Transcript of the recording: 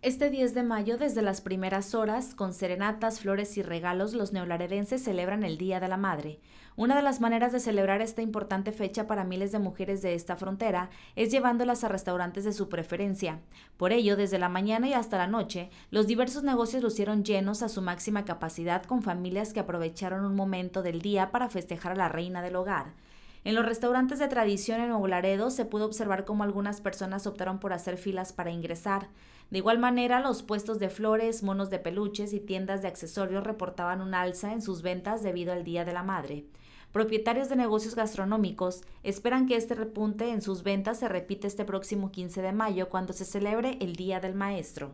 Este 10 de mayo, desde las primeras horas, con serenatas, flores y regalos, los neolaredenses celebran el Día de la Madre. Una de las maneras de celebrar esta importante fecha para miles de mujeres de esta frontera es llevándolas a restaurantes de su preferencia. Por ello, desde la mañana y hasta la noche, los diversos negocios lucieron llenos a su máxima capacidad con familias que aprovecharon un momento del día para festejar a la reina del hogar. En los restaurantes de tradición en Oularedo se pudo observar cómo algunas personas optaron por hacer filas para ingresar. De igual manera, los puestos de flores, monos de peluches y tiendas de accesorios reportaban un alza en sus ventas debido al Día de la Madre. Propietarios de negocios gastronómicos esperan que este repunte en sus ventas se repita este próximo 15 de mayo cuando se celebre el Día del Maestro.